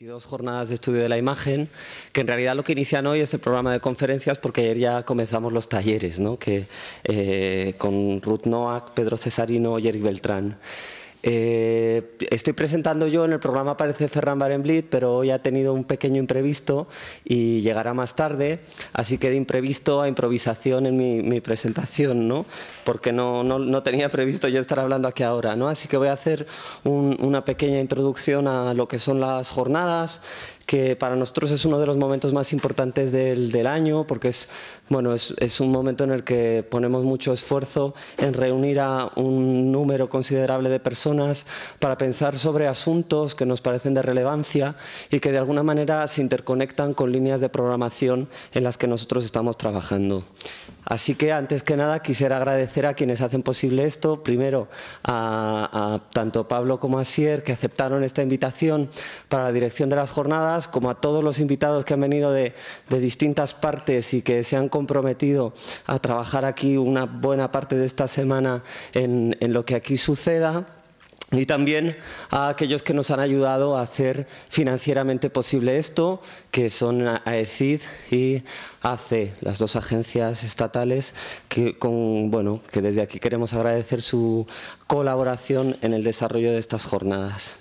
22 jornadas de estudio de la imagen, que en realidad lo que inician hoy es el programa de conferencias porque ayer ya comenzamos los talleres, ¿no? que, eh, con Ruth Noack, Pedro Cesarino y Eric Beltrán. Eh, estoy presentando yo en el programa aparece Ferran Barenblit, pero hoy ha tenido un pequeño imprevisto y llegará más tarde, así que de imprevisto a improvisación en mi, presentación, ¿no? Porque no, no, no, tenía previsto yo estar hablando aquí ahora, ¿no? Así que voy a hacer una pequeña introducción a lo que son las jornadas, que para nosotros es uno de los momentos más importantes del, año, porque es, bueno, es, es, un momento en el que ponemos mucho esfuerzo en reunir a un número considerable de personas para pensar sobre asuntos que nos parecen de relevancia y que de alguna manera se interconectan con líneas de programación en las que nosotros estamos trabajando. Así que antes que nada quisiera agradecer a quienes hacen posible esto. Primero a, tanto Pablo como a Sier que aceptaron esta invitación para la dirección de las jornadas, como a todos los invitados que han venido de, distintas partes y que se han comprometido a trabajar aquí una buena parte de esta semana en lo que aquí suceda y también a aquellos que nos han ayudado a hacer financieramente posible esto, que son AECID y ACE, las dos agencias estatales que, con, bueno, que desde aquí queremos agradecer su colaboración en el desarrollo de estas jornadas.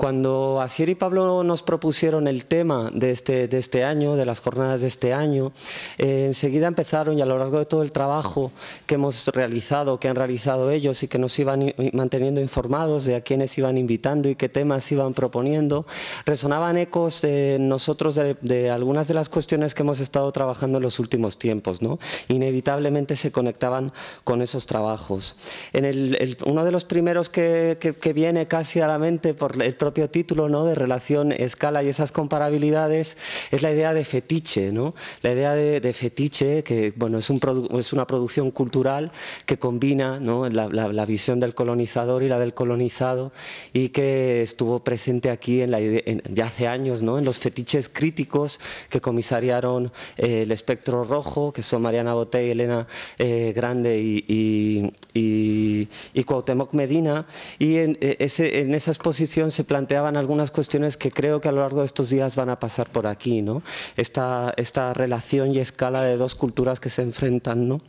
Cuando Asier y Pablo nos propusieron el tema de este, de este año, de las jornadas de este año, eh, enseguida empezaron y a lo largo de todo el trabajo que hemos realizado, que han realizado ellos y que nos iban manteniendo informados de a quiénes iban invitando y qué temas iban proponiendo, resonaban ecos de nosotros de, algunas de las cuestiones que hemos estado trabajando en los últimos tiempos. ¿no? Inevitablemente se conectaban con esos trabajos. En el, uno de los primeros que, que, que, viene casi a la mente por el propio título ¿no? de relación, escala y esas comparabilidades, es la idea de fetiche. ¿no? La idea de, fetiche, que bueno, es, un es, una producción cultural que combina la, visión del colonizador y la del colonizado y que estuvo presente aquí en la en, ya hace años ¿no? en los fetiches críticos que comisariaron eh, el espectro rojo, que son Mariana Botey, Elena eh, Grande y, y, y, y, Cuauhtémoc Medina. Y en, e, ese, en esa exposición se plantea planteaban algunas cuestiones que creo que a lo largo de estos días van a pasar por aquí, ¿no? Esta, esta relación y escala de dos culturas que se enfrentan, ¿no?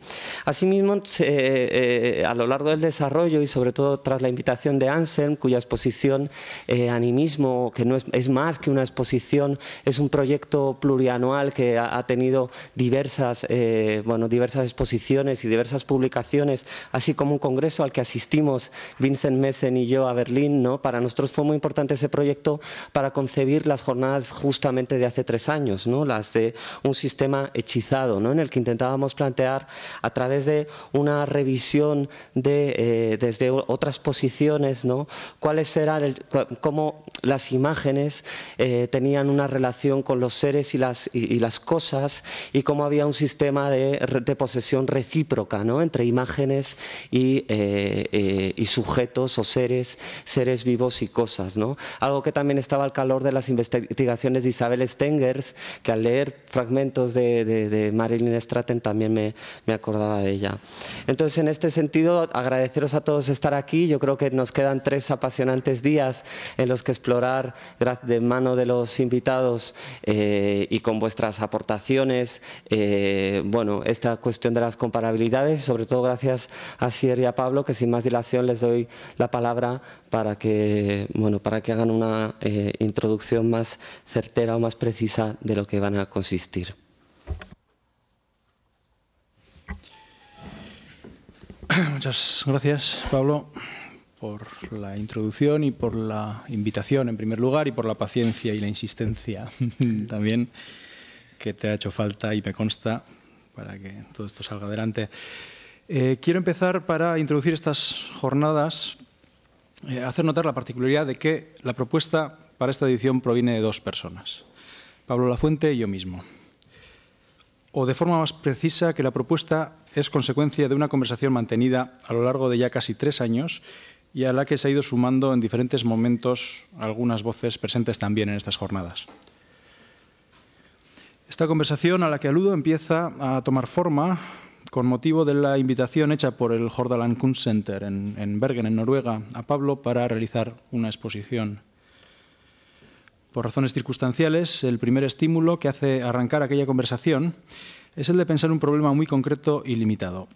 Asimismo, eh, eh, a lo largo del desarrollo y sobre todo tras la invitación de Anselm, cuya exposición eh, Animismo, que no es, más que una exposición, es un proyecto plurianual que ha, tenido diversas, bueno, diversas exposiciones y diversas publicaciones, así como un congreso al que asistimos Vincent Messen y yo a Berlín, ¿no? Para nosotros fue muy importante ante ese proyecto para concebir las jornadas justamente de hace tres años, ¿no? las de un sistema hechizado, en el que intentábamos plantear a través de una revisión de, eh, desde otras posiciones, ¿no? cuáles eran, el, cómo las imágenes eh, tenían una relación con los seres y las, y, las cosas y cómo había un sistema de, posesión recíproca ¿no? entre imágenes y, eh, y sujetos o seres, seres vivos y cosas. ¿no? Algo que también estaba al calor de las investigaciones de Isabel Stengers, que al leer fragmentos de, Marilyn Stratton también me, acordaba de ella. Entonces, en este sentido, agradeceros a todos estar aquí. Yo creo que nos quedan tres apasionantes días en los que explorar de mano de los invitados eh, y con vuestras aportaciones, eh, bueno, esta cuestión de las comparabilidades, sobre todo gracias a Sierra y a Pablo, que sin más dilación les doy la palabra para que, bueno, para que hagan una eh, introducción más certera o más precisa de lo que van a consistir. Muchas gracias, Pablo, por la introducción y por la invitación, en primer lugar, y por la paciencia y la insistencia también que te ha hecho falta y me consta para que todo esto salga adelante. Eh, quiero empezar para introducir estas jornadas eh, hacer notar la particularidad de que la propuesta para esta edición proviene de dos personas, Pablo Lafuente y yo mismo. O de forma más precisa, que la propuesta es consecuencia de una conversación mantenida a lo largo de ya casi tres años y a la que se ha ido sumando en diferentes momentos algunas voces presentes también en estas jornadas. Esta conversación a la que aludo empieza a tomar forma con motivo de la invitación hecha por el Hordaland Kunst Center en, en, Bergen, en Noruega, a Pablo para realizar una exposición. Por razones circunstanciales, el primer estímulo que hace arrancar aquella conversación es el de pensar un problema muy concreto y limitado.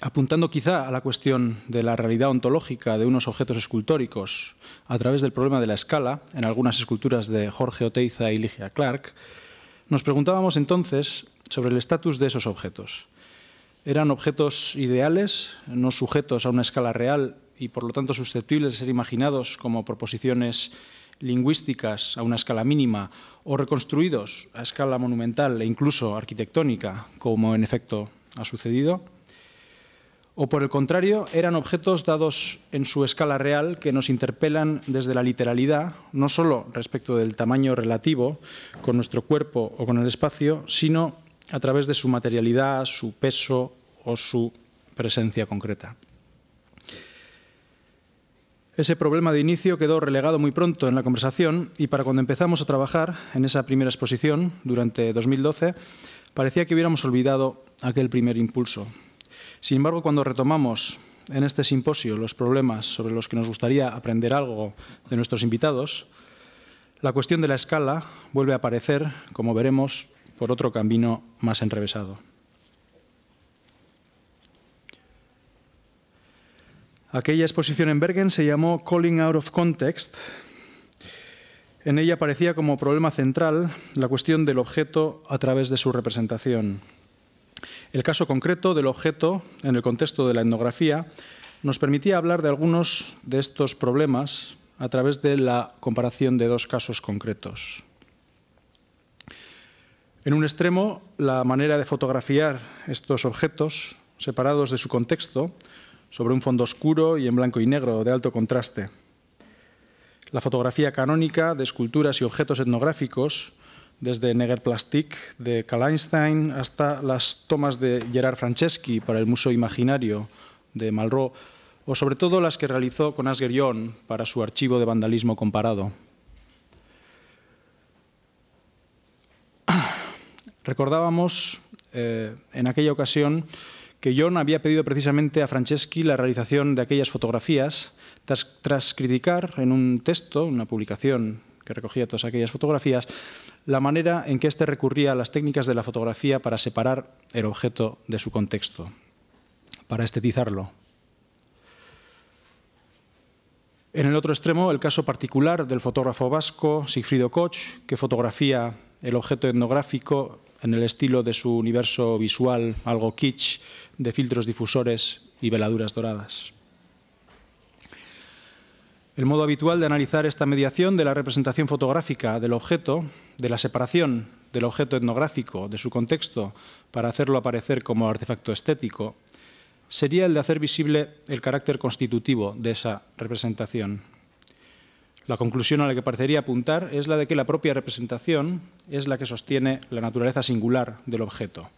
Apuntando quizá a la cuestión de la realidad ontológica de unos objetos escultóricos a través del problema de la escala, en algunas esculturas de Jorge Oteiza y Ligia Clark, nos preguntábamos entonces sobre el estatus de esos objetos eran objetos ideales, no sujetos a una escala real y por lo tanto susceptibles de ser imaginados como proposiciones lingüísticas a una escala mínima o reconstruidos a escala monumental e incluso arquitectónica, como en efecto ha sucedido o por el contrario, eran objetos dados en su escala real que nos interpelan desde la literalidad, no solo respecto del tamaño relativo con nuestro cuerpo o con el espacio, sino a través de su materialidad, su peso o su presencia concreta. Ese problema de inicio quedó relegado muy pronto en la conversación y para cuando empezamos a trabajar en esa primera exposición, durante 2012, parecía que hubiéramos olvidado aquel primer impulso. Sin embargo, cuando retomamos en este simposio los problemas sobre los que nos gustaría aprender algo de nuestros invitados, la cuestión de la escala vuelve a aparecer, como veremos, por otro camino más enrevesado. Aquella exposición en Bergen se llamó Calling Out of Context. En ella aparecía como problema central la cuestión del objeto a través de su representación. El caso concreto del objeto en el contexto de la etnografía nos permitía hablar de algunos de estos problemas a través de la comparación de dos casos concretos. En un extremo, la manera de fotografiar estos objetos separados de su contexto sobre un fondo oscuro y en blanco y negro de alto contraste. La fotografía canónica de esculturas y objetos etnográficos, desde Neger Plastic, de Karl Einstein hasta las tomas de Gerard Franceschi para el Museo Imaginario de Malraux, o sobre todo las que realizó con Asger para su archivo de vandalismo comparado. Recordábamos eh, en aquella ocasión que John había pedido precisamente a Franceschi la realización de aquellas fotografías tras, criticar en un texto, una publicación que recogía todas aquellas fotografías, la manera en que éste recurría a las técnicas de la fotografía para separar el objeto de su contexto, para estetizarlo. En el otro extremo, el caso particular del fotógrafo vasco Sigfrido Koch, que fotografía el objeto etnográfico en el estilo de su universo visual algo kitsch de filtros difusores y veladuras doradas. El modo habitual de analizar esta mediación de la representación fotográfica del objeto, de la separación del objeto etnográfico, de su contexto, para hacerlo aparecer como artefacto estético, sería el de hacer visible el carácter constitutivo de esa representación. La conclusión a la que parecería apuntar es la de que la propia representación es la que sostiene la naturaleza singular del objeto,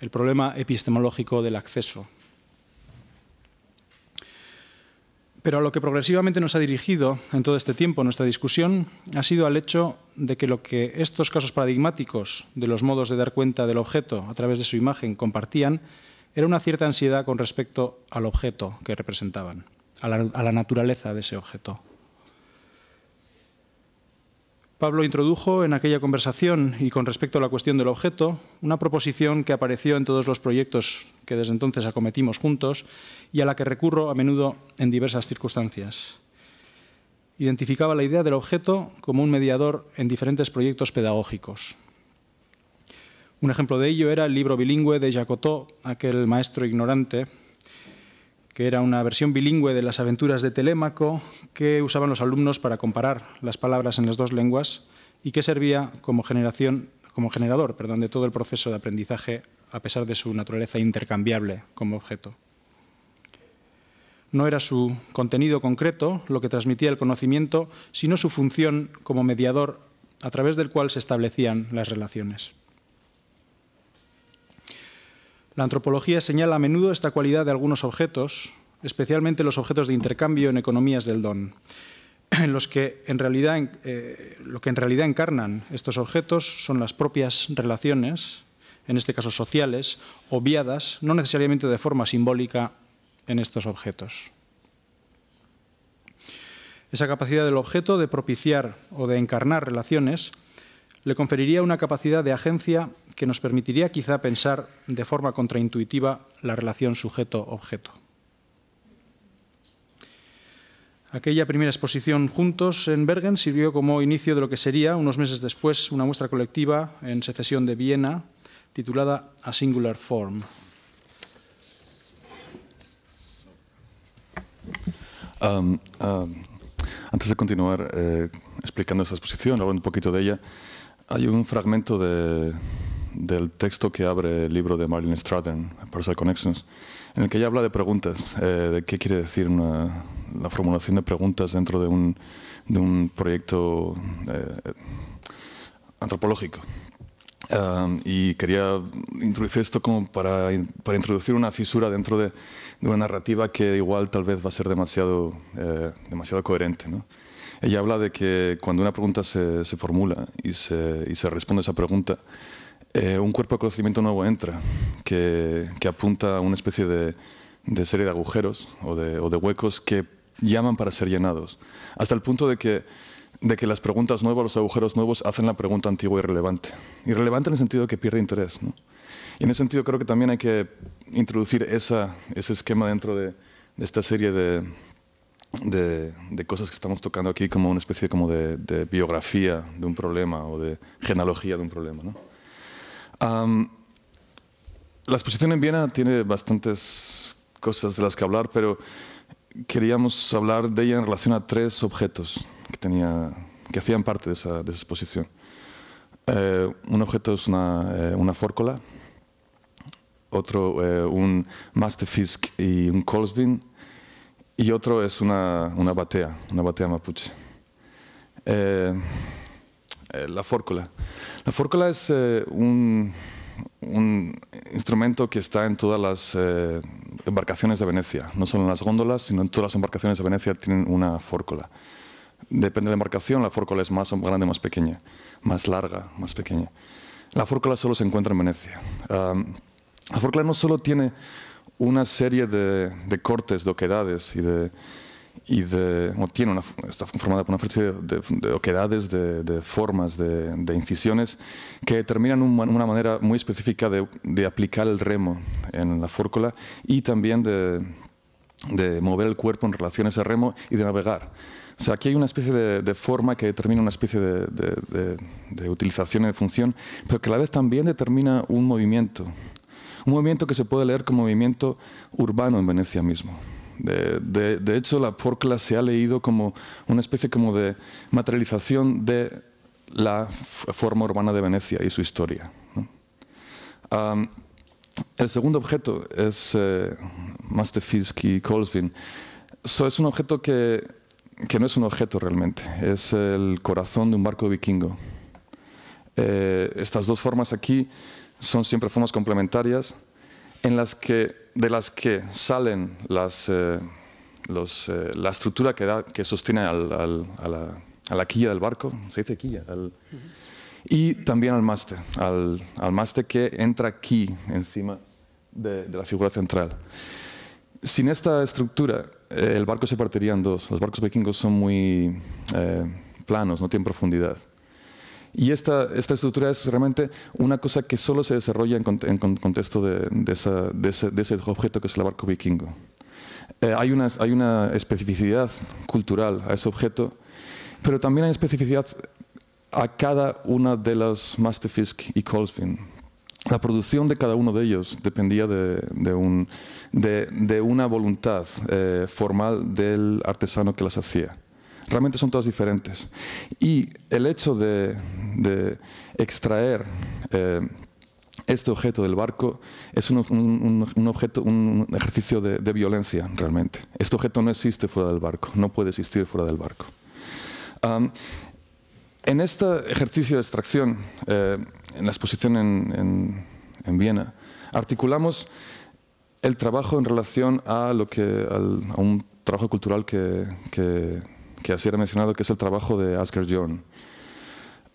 el problema epistemológico del acceso. Pero a lo que progresivamente nos ha dirigido en todo este tiempo nuestra discusión ha sido al hecho de que lo que estos casos paradigmáticos de los modos de dar cuenta del objeto a través de su imagen compartían era una cierta ansiedad con respecto al objeto que representaban, a la, naturaleza de ese objeto. Pablo introdujo en aquella conversación y con respecto a la cuestión del objeto una proposición que apareció en todos los proyectos que desde entonces acometimos juntos y a la que recurro a menudo en diversas circunstancias. Identificaba la idea del objeto como un mediador en diferentes proyectos pedagógicos. Un ejemplo de ello era el libro bilingüe de Jacotot, aquel maestro ignorante, que era una versión bilingüe de las aventuras de Telémaco que usaban los alumnos para comparar las palabras en las dos lenguas y que servía como, como generador perdón, de todo el proceso de aprendizaje a pesar de su naturaleza intercambiable como objeto. No era su contenido concreto lo que transmitía el conocimiento, sino su función como mediador a través del cual se establecían las relaciones. La antropología señala a menudo esta cualidad de algunos objetos, especialmente los objetos de intercambio en economías del don, en los que en realidad, eh, lo que en realidad encarnan estos objetos son las propias relaciones, en este caso sociales, obviadas, no necesariamente de forma simbólica en estos objetos. Esa capacidad del objeto de propiciar o de encarnar relaciones le conferiría una capacidad de agencia que nos permitiría quizá pensar de forma contraintuitiva la relación sujeto-objeto. Aquella primera exposición juntos en Bergen sirvió como inicio de lo que sería, unos meses después, una muestra colectiva en secesión de Viena titulada A Singular Form. Um, um, antes de continuar eh, explicando esta exposición, hablando un poquito de ella, hay un fragmento de, del texto que abre el libro de Marilyn Stratton, Personal Connections, en el que ella habla de preguntas, eh, de qué quiere decir la formulación de preguntas dentro de un, proyecto eh, antropológico. y quería introducir esto como para, introducir una fisura dentro de, una narrativa que igual tal vez va a ser demasiado, eh, demasiado coherente. Ella habla de que cuando una pregunta se, se formula y se, y se responde a esa pregunta, eh, un cuerpo de conocimiento nuevo entra, que, apunta a una especie de, serie de agujeros o de, huecos que llaman para ser llenados, hasta el punto de que, las preguntas nuevas, los agujeros nuevos, hacen la pregunta antigua irrelevante. Irrelevante en el sentido de que pierde interés. Y en ese sentido creo que también hay que introducir ese esquema dentro de, esta serie de, cosas que estamos tocando aquí como una especie como de, biografía de un problema o de genealogía de un problema la exposición en Viena tiene bastantes cosas de las que hablar, pero queríamos hablar de ella en relación a tres objetos que, tenía, que hacían parte de esa, exposición. Eh, un objeto es una, eh, fórcola, otro eh, un masterfisk y un colsvin, y otro es una, una batea, una batea mapuche. Eh, la fórcula. La fórcula es eh, un, instrumento que está en todas las eh, embarcaciones de Venecia, no solo en las góndolas, sino en todas las embarcaciones de Venecia tienen una fórcula. Depende de la embarcación, la fórcula es más grande o más pequeña, más larga, más pequeña. La fórcula solo se encuentra en Venecia. la fórcula no solo tiene una serie de, de cortes, de oquedades y de y tiene está formada por una serie de, oquedades, de, formas, de, incisiones que determinan una manera muy específica de, aplicar el remo en la fórcola y también de, mover el cuerpo en relación a ese remo y de navegar. O sea, aquí hay una especie de, forma que determina una especie de, utilización y de función, pero que a la vez también determina un movimiento. Un movimiento que se puede leer como movimiento urbano en Venecia mismo. De, hecho, la porcla se ha leído como una especie como de materialización de la forma urbana de Venecia y su historia. el segundo objeto es eh, y Colsvin. es un objeto que, no es un objeto realmente, es el corazón de un barco vikingo. Eh, estas dos formas aquí son siempre formas complementarias en las que de las que salen las, eh, eh, la estructura que, da, que sostiene al, al, a, la, quilla del barco, se dice quilla, y también al maste, al, maste que entra aquí encima de, la figura central. Sin esta estructura, eh, el barco se partiría en dos. Los barcos vikingos son muy planos, no tienen profundidad. Y esta, estructura es realmente una cosa que solo se desarrolla en, contexto de, ese, objeto que es el barco vikingo. Eh, hay, una, especificidad cultural a ese objeto, pero también hay especificidad a cada una de las Masterfisk y Kolfin. La producción de cada uno de ellos dependía de, una voluntad eh, formal del artesano que las hacía realmente son todas diferentes. Y el hecho de, extraer eh, este objeto del barco es un, objeto, un ejercicio de, violencia realmente. Este objeto no existe fuera del barco, no puede existir fuera del barco. en este ejercicio de extracción, eh, en la exposición en, Viena, articulamos el trabajo en relación a, lo que, un trabajo cultural que que así era mencionado, que es el trabajo de Asger Jorn.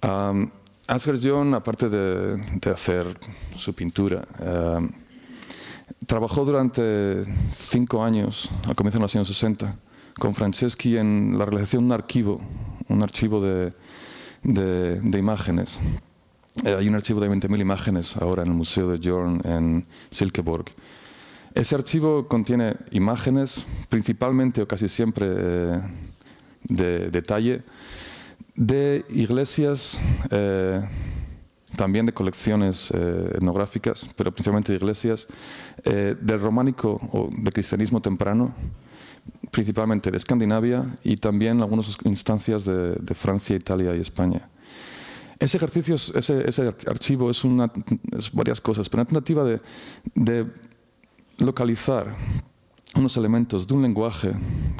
Um, Asger Jorn, aparte de, hacer su pintura, trabajó durante cinco años, a comienzo de los años 60, con Franceschi en la realización de un archivo, un archivo de, imágenes. Eh, hay un archivo de 20.000 imágenes ahora en el Museo de Jorn en Silkeborg. Ese archivo contiene imágenes, principalmente o casi siempre eh, de detalle de iglesias, eh, también de colecciones eh, etnográficas, pero principalmente de iglesias, eh, del románico o de cristianismo temprano, principalmente de Escandinavia y también algunas instancias de, Francia, Italia y España. Ese ejercicio, ese, ese archivo es, una, varias cosas, pero una tentativa de, de localizar unos elementos de un lenguaje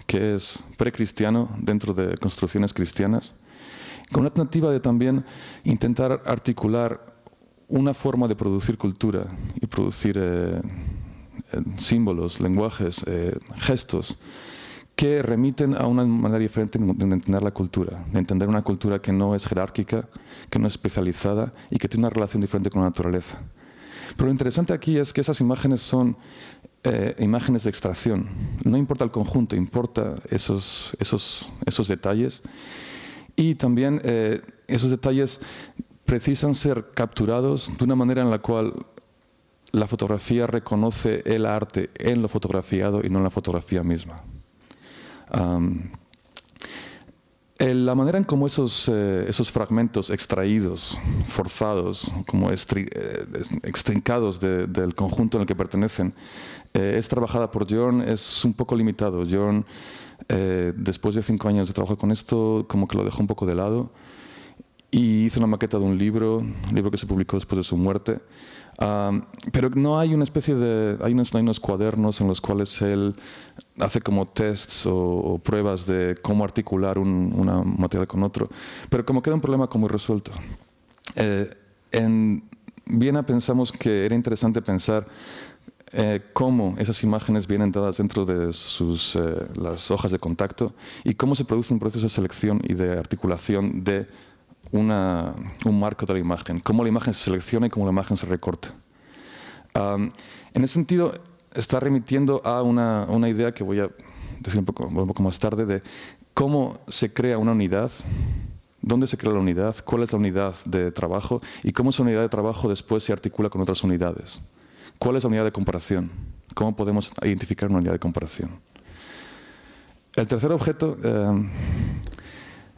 que es precristiano dentro de construcciones cristianas, con la tentativa de también intentar articular una forma de producir cultura y producir eh, símbolos, lenguajes, eh, gestos que remiten a una manera diferente de entender la cultura, de entender una cultura que no es jerárquica, que no es especializada y que tiene una relación diferente con la naturaleza. Pero lo interesante aquí es que esas imágenes son eh, imágenes de extracción. No importa el conjunto, importa esos, esos, esos detalles. Y también eh, esos detalles precisan ser capturados de una manera en la cual la fotografía reconoce el arte en lo fotografiado y no en la fotografía misma. Eh, la manera en cómo esos, eh, esos fragmentos extraídos, forzados, como eh, extrincados del conjunto en el que pertenecen, es trabajada por John es un poco limitado. John después de cinco años de trabajo con esto, como que lo dejó un poco de lado y hizo una maqueta de un libro, un libro que se publicó después de su muerte, pero no hay una especie de, hay unos, cuadernos en los cuales él hace como tests o, pruebas de cómo articular un una material con otro. Pero como queda un problema como resuelto. Eh, en Viena pensamos que era interesante pensar eh, cómo esas imágenes vienen dadas dentro de sus, eh, las hojas de contacto y cómo se produce un proceso de selección y de articulación de un marco de la imagen, cómo la imagen se selecciona y cómo la imagen se recorta. en ese sentido, está remitiendo a una, idea que voy a decir un poco, más tarde de cómo se crea una unidad, dónde se crea la unidad, cuál es la unidad de trabajo y cómo esa unidad de trabajo después se articula con otras unidades. ¿Cuál es la unidad de comparación? ¿Cómo podemos identificar una unidad de comparación? El tercer objeto... Eh,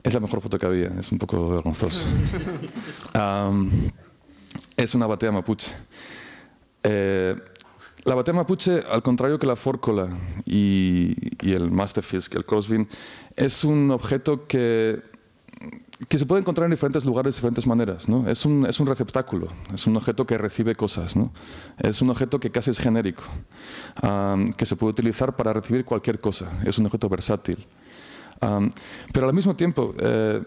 es la mejor foto que había, es un poco vergonzoso. es una batea mapuche. Eh, la batea mapuche, al contrario que la forcola y, el masterfisk, el crossbeam, es un objeto que, se puede encontrar en diferentes lugares de diferentes maneras. Es, un, es, receptáculo, es un objeto que recibe cosas. Es un objeto que casi es genérico, que se puede utilizar para recibir cualquier cosa. Es un objeto versátil pero al mismo tiempo, eh,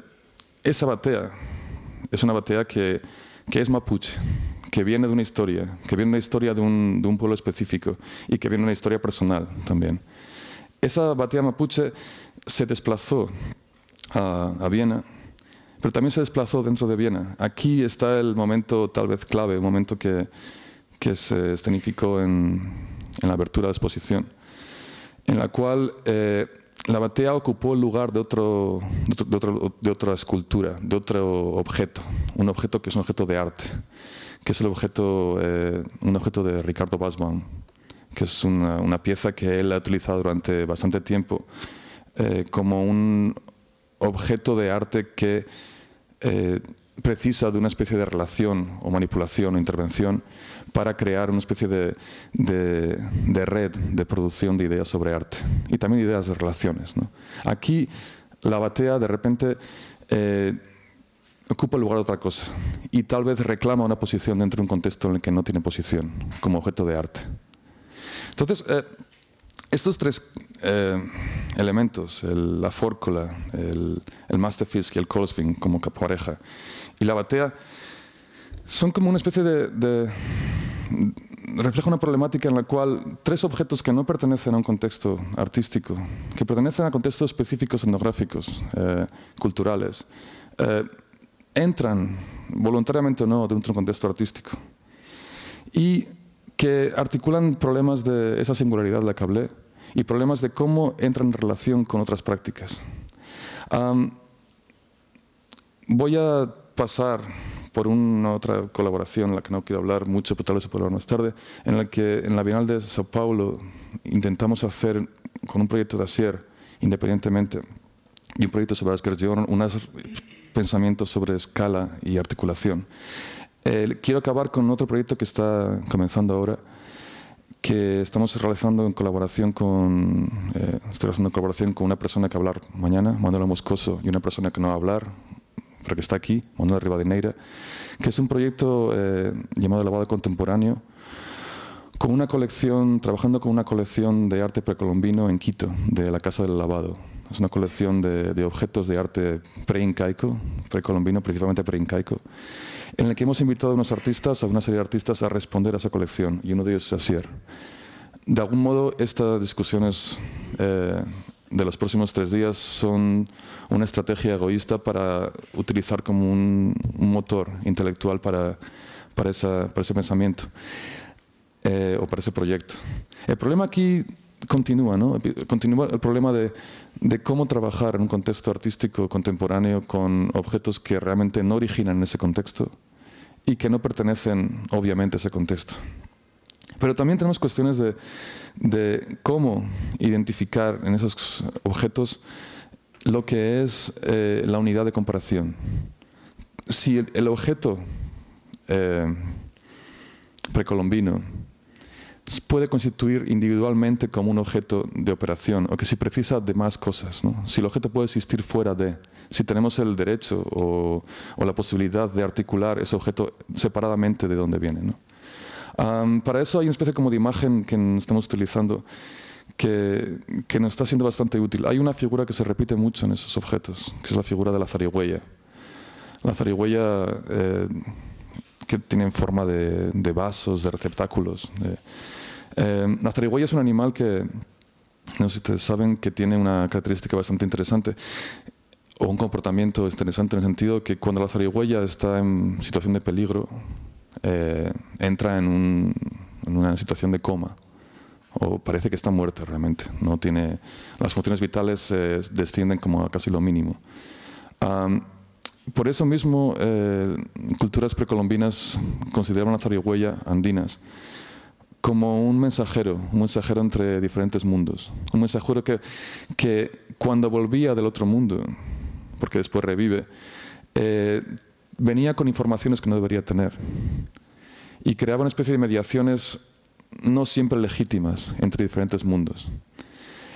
esa batea es una batea que, es mapuche, que viene de una historia, que viene de una historia de un, pueblo específico y que viene de una historia personal también. Esa batea mapuche se desplazó a, Viena pero también se desplazó dentro de Viena. Aquí está el momento tal vez clave, un momento que, se escenificó en, la abertura de la exposición, en la cual eh, la batea ocupó el lugar de, otro, de, de, otra escultura, de otro objeto, un objeto que es un objeto de arte, que es el objeto, eh, un objeto de Ricardo Basman, que es una, pieza que él ha utilizado durante bastante tiempo eh, como un objeto de arte que eh, precisa de una especie de relación o manipulación o intervención para crear una especie de, red de producción de ideas sobre arte y también ideas de relaciones. Aquí la batea de repente eh, ocupa el lugar de otra cosa y tal vez reclama una posición dentro de un contexto en el que no tiene posición como objeto de arte. Entonces, eh, estos tres eh, elementos, la fórcula, el, el y el colsfin como capareja, y la batea, son como una especie de, refleja una problemática en la cual tres objetos que no pertenecen a un contexto artístico, que pertenecen a contextos específicos etnográficos, eh, culturales, eh, entran, voluntariamente o no, dentro de un contexto artístico y que articulan problemas de esa singularidad de la que hablé y problemas de cómo entran en relación con otras prácticas. voy a pasar por una otra colaboración, la que no quiero hablar mucho, pero tal vez se puede hablar más tarde, en la que en la Bienal de Sao Paulo intentamos hacer con un proyecto de Asier, independientemente, y un proyecto sobre llevaron unos pensamientos sobre escala y articulación. Eh, quiero acabar con otro proyecto que está comenzando ahora, que estamos realizando en colaboración con, eh, estoy colaboración con una persona que va a hablar mañana, Manuela Moscoso, y una persona que no va a hablar, que está aquí, de Neira, que es un proyecto eh, llamado Lavado Contemporáneo, con una colección, trabajando con una colección de arte precolombino en Quito, de la Casa del Lavado. Es una colección de, objetos de arte preincaico, precolombino, principalmente preincaico, en el que hemos invitado a unos artistas, a una serie de artistas, a responder a esa colección, y uno de ellos es Asier. De algún modo, estas discusiones eh, de los próximos tres días son una estrategia egoísta para utilizar como un, motor intelectual para, para, ese pensamiento eh, o para ese proyecto. El problema aquí continúa, ¿no? Continúa el problema de, de, cómo trabajar en un contexto artístico contemporáneo con objetos que realmente no originan ese contexto y que no pertenecen, obviamente, a ese contexto. Pero también tenemos cuestiones de, cómo identificar en esos objetos lo que es eh, la unidad de comparación. Si el, objeto eh, precolombino puede constituir individualmente como un objeto de operación, o que si precisa de más cosas, si el objeto puede existir fuera de, si tenemos el derecho o, la posibilidad de articular ese objeto separadamente de donde viene. ¿no? para eso hay una especie como de imagen que estamos utilizando que, que, nos está siendo bastante útil. Hay una figura que se repite mucho en esos objetos, que es la figura de la zarigüeya. La zarigüeya eh, que tiene forma de, vasos, de receptáculos. Em, la zarigüeya es un animal que, no sé si ustedes saben, que tiene una característica bastante interesante o un comportamiento interesante en el sentido que cuando la zarigüeya está en situación de peligro, eh, entra en, una situación de coma o parece que está muerta realmente. No tiene, las funciones vitales eh, descienden como a casi lo mínimo. por eso mismo, eh, culturas precolombinas consideraban a zarigüeya andinas como un mensajero, un mensajero entre diferentes mundos, un mensajero que, que cuando volvía del otro mundo, porque después revive, venía con informaciones que no debería tener y creaba una especie de mediaciones no siempre legítimas entre diferentes mundos.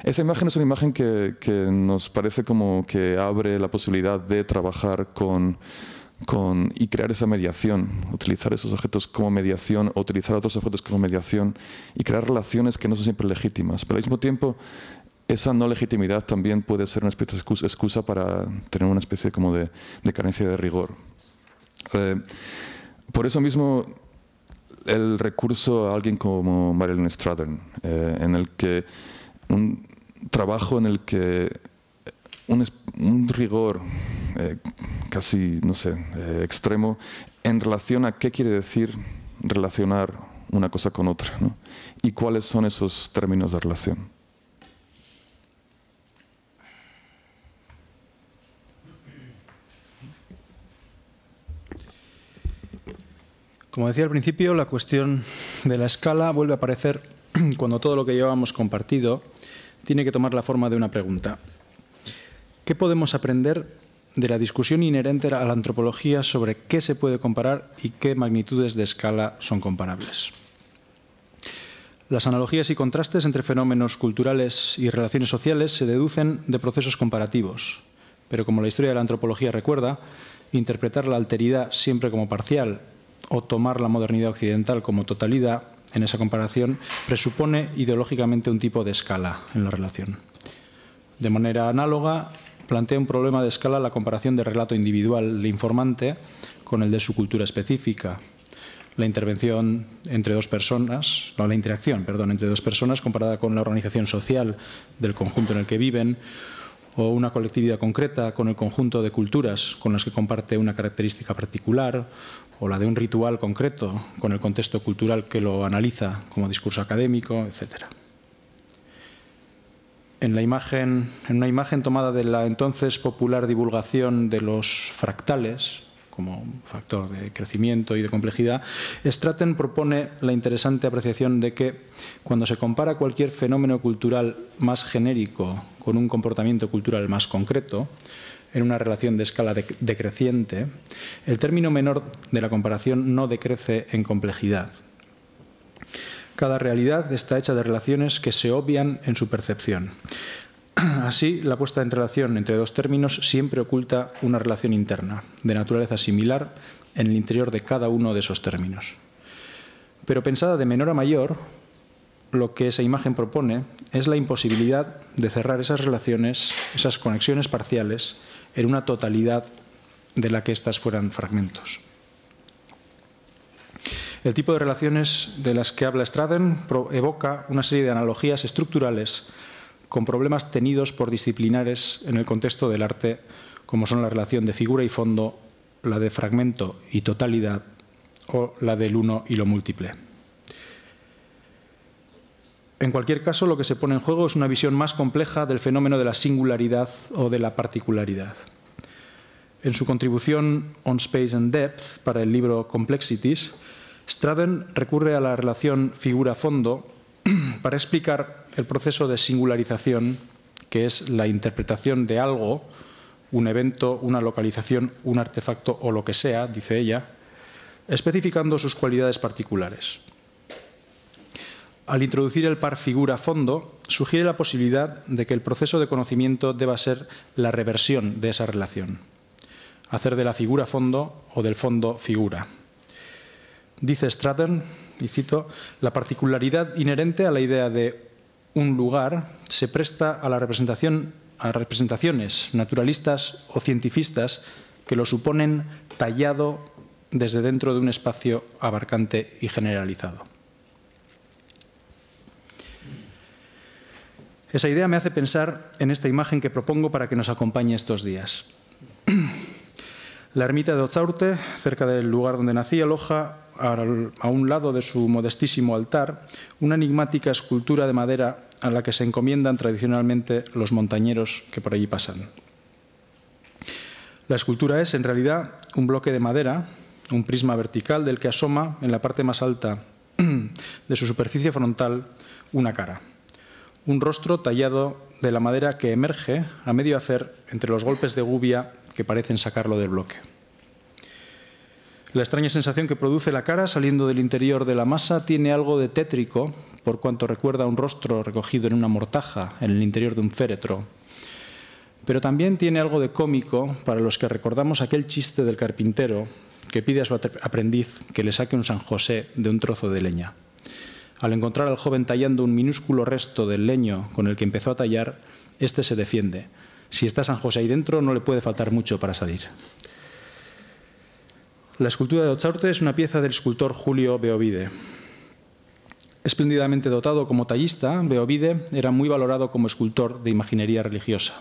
Esa imagen es una imagen que, nos parece como que abre la posibilidad de trabajar con, y crear esa mediación, utilizar esos objetos como mediación, utilizar otros objetos como mediación y crear relaciones que no son siempre legítimas. Pero al mismo tiempo, esa no legitimidad también puede ser una especie de excusa para tener una especie como de carencia de rigor. Eh, por eso mismo, el recurso a alguien como Marilyn Strathern, eh, en el que un trabajo en el que un, rigor eh, casi, no sé, extremo en relación a qué quiere decir relacionar una cosa con otra y cuáles son esos términos de relación. Como decía al principio, la cuestión de la escala vuelve a aparecer cuando todo lo que llevamos compartido tiene que tomar la forma de una pregunta. ¿Qué podemos aprender de la discusión inherente a la antropología sobre qué se puede comparar y qué magnitudes de escala son comparables? Las analogías y contrastes entre fenómenos culturales y relaciones sociales se deducen de procesos comparativos, pero como la historia de la antropología recuerda, interpretar la alteridad siempre como parcial o tomar la modernidad occidental como totalidad en esa comparación presupone ideológicamente un tipo de escala en la relación. De manera análoga, plantea un problema de escala la comparación del relato individual de informante con el de su cultura específica. La intervención entre dos personas, la interacción, perdón, entre dos personas comparada con la organización social del conjunto en el que viven, o una colectividad concreta con el conjunto de culturas con las que comparte una característica particular o la de un ritual concreto con el contexto cultural que lo analiza como discurso académico, etc. En, la imagen, en una imagen tomada de la entonces popular divulgación de los fractales, como factor de crecimiento y de complejidad, Stratton propone la interesante apreciación de que cuando se compara cualquier fenómeno cultural más genérico con un comportamiento cultural más concreto, en una relación de escala decreciente, el término menor de la comparación no decrece en complejidad. Cada realidad está hecha de relaciones que se obvian en su percepción. Así, la puesta en relación entre dos términos siempre oculta una relación interna, de naturaleza similar, en el interior de cada uno de esos términos. Pero pensada de menor a mayor, lo que esa imagen propone es la imposibilidad de cerrar esas relaciones, esas conexiones parciales, en una totalidad de la que éstas fueran fragmentos. El tipo de relaciones de las que habla Straden evoca una serie de analogías estructurales con problemas tenidos por disciplinares en el contexto del arte, como son la relación de figura y fondo, la de fragmento y totalidad, o la del uno y lo múltiple. En cualquier caso, lo que se pone en juego es una visión más compleja del fenómeno de la singularidad o de la particularidad. En su contribución On Space and Depth para el libro Complexities, Straden recurre a la relación figura-fondo para explicar el proceso de singularización, que es la interpretación de algo, un evento, una localización, un artefacto o lo que sea, dice ella, especificando sus cualidades particulares al introducir el par figura-fondo, sugiere la posibilidad de que el proceso de conocimiento deba ser la reversión de esa relación, hacer de la figura fondo o del fondo figura. Dice Stratton, y cito, la particularidad inherente a la idea de un lugar se presta a la representación a representaciones naturalistas o cientifistas que lo suponen tallado desde dentro de un espacio abarcante y generalizado. Esa idea me hace pensar en esta imagen que propongo para que nos acompañe estos días. La ermita de Ochaurte, cerca del lugar donde nací, aloja a un lado de su modestísimo altar una enigmática escultura de madera a la que se encomiendan tradicionalmente los montañeros que por allí pasan. La escultura es, en realidad, un bloque de madera, un prisma vertical del que asoma, en la parte más alta de su superficie frontal, una cara un rostro tallado de la madera que emerge a medio hacer entre los golpes de gubia que parecen sacarlo del bloque. La extraña sensación que produce la cara saliendo del interior de la masa tiene algo de tétrico, por cuanto recuerda a un rostro recogido en una mortaja en el interior de un féretro. Pero también tiene algo de cómico para los que recordamos aquel chiste del carpintero que pide a su aprendiz que le saque un San José de un trozo de leña. Al encontrar al joven tallando un minúsculo resto del leño con el que empezó a tallar, éste se defiende. Si está San José ahí dentro, no le puede faltar mucho para salir. La escultura de Ocharte es una pieza del escultor Julio Beovide. Espléndidamente dotado como tallista, Beovide era muy valorado como escultor de imaginería religiosa.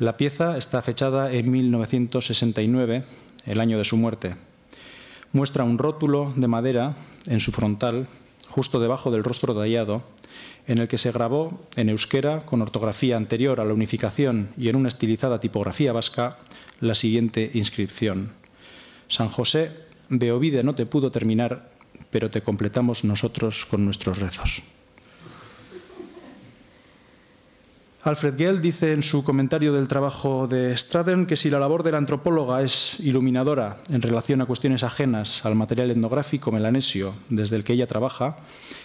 La pieza está fechada en 1969, el año de su muerte muestra un rótulo de madera en su frontal, justo debajo del rostro tallado, en el que se grabó en euskera, con ortografía anterior a la unificación y en una estilizada tipografía vasca, la siguiente inscripción. San José, Beovide no te pudo terminar, pero te completamos nosotros con nuestros rezos. Alfred Gell dice en su comentario del trabajo de Straden que si la labor de la antropóloga es iluminadora en relación a cuestiones ajenas al material etnográfico melanesio desde el que ella trabaja,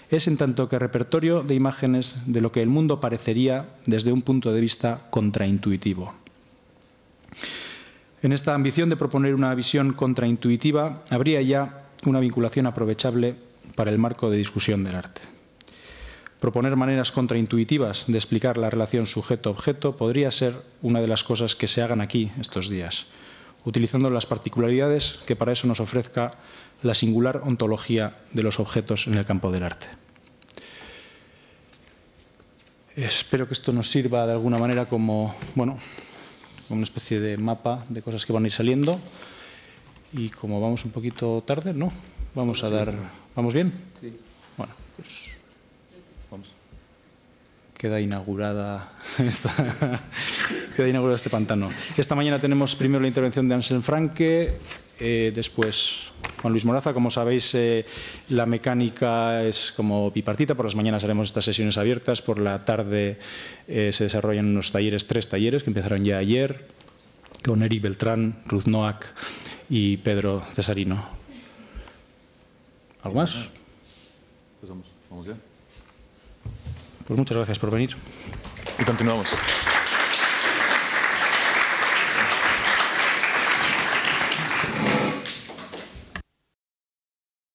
es en tanto que repertorio de imágenes de lo que el mundo parecería desde un punto de vista contraintuitivo. En esta ambición de proponer una visión contraintuitiva, habría ya una vinculación aprovechable para el marco de discusión del arte. Proponer maneras contraintuitivas de explicar la relación sujeto-objeto podría ser una de las cosas que se hagan aquí estos días, utilizando las particularidades que para eso nos ofrezca la singular ontología de los objetos en el campo del arte. Espero que esto nos sirva de alguna manera como, bueno, una especie de mapa de cosas que van a ir saliendo. Y como vamos un poquito tarde, ¿no? Vamos a dar... ¿Vamos bien? Sí. Bueno, pues queda inaugurada queda inaugurado este pantano. Esta mañana tenemos primero la intervención de Anselm Franke, eh, después Juan Luis Moraza. Como sabéis, eh, la mecánica es como bipartita. Por las mañanas haremos estas sesiones abiertas. Por la tarde eh, se desarrollan unos talleres, tres talleres que empezaron ya ayer, con Eri Beltrán, Ruth Noack y Pedro Cesarino. ¿Algo más? Pues pues muchas gracias por venir. Y continuamos.